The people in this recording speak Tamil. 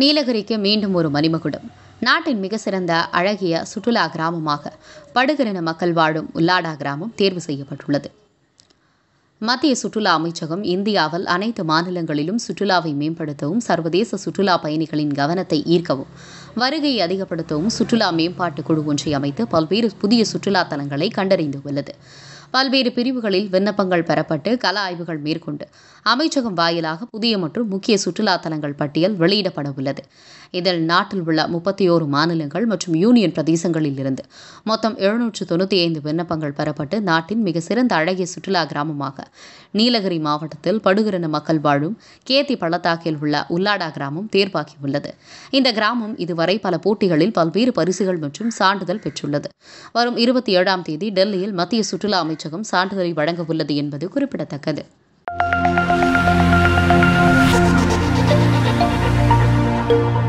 நீலகிரிக்கு மீண்டும் ஒரு மணிமகுடம் நாட்டின் மிக சிறந்த அழகிய சுற்றுலா கிராமமாக படுகரின மக்கள் வாழும் உல்லாடா கிராமம் தேர்வு செய்யப்பட்டுள்ளது மத்திய சுற்றுலா அமைச்சகம் இந்தியாவில் அனைத்து மாநிலங்களிலும் சுற்றுலாவை மேம்படுத்தவும் சர்வதேச சுற்றுலா பயணிகளின் கவனத்தை ஈர்க்கவும் வருகையை அதிகப்படுத்தவும் சுற்றுலா மேம்பாட்டு குழு ஒன்றை அமைத்து பல்வேறு புதிய சுற்றுலா தலங்களை கண்டறிந்துள்ளது பல்வேறு பிரிவுகளில் விண்ணப்பங்கள் பெறப்பட்டு கல ஆய்வுகள் மேற்கொண்டு அமைச்சகம் வாயிலாக புதிய மற்றும் முக்கிய சுற்றுலா தலங்கள் பட்டியல் வெளியிடப்பட உள்ளது இதில் நாட்டில் உள்ள முப்பத்தி ஓரு மாநிலங்கள் மற்றும் யூனியன் பிரதேசங்களில் இருந்து மொத்தம் எழுநூற்று தொண்ணூற்றி ஐந்து விண்ணப்பங்கள் பெறப்பட்டு நாட்டின் மிக சிறந்த அழகிய சுற்றுலா கிராமமாக நீலகிரி மாவட்டத்தில் படுகிரண மக்கள் வாழும் கேத்தி பள்ளத்தாக்கில் உள்ள உள்ளாடா கிராமம் தேர்வாகியுள்ளது இந்த கிராமம் இதுவரை பல போட்டிகளில் பல்வேறு பரிசுகள் மற்றும் சான்றிதழ் பெற்றுள்ளது வரும் இருபத்தி ஏழாம் தேதி டெல்லியில் மத்திய சுற்றுலா அமைச்சர் அமைச்சகம் சான்றிதழை வழங்க உள்ளது என்பது குறிப்பிடத்தக்கது thank you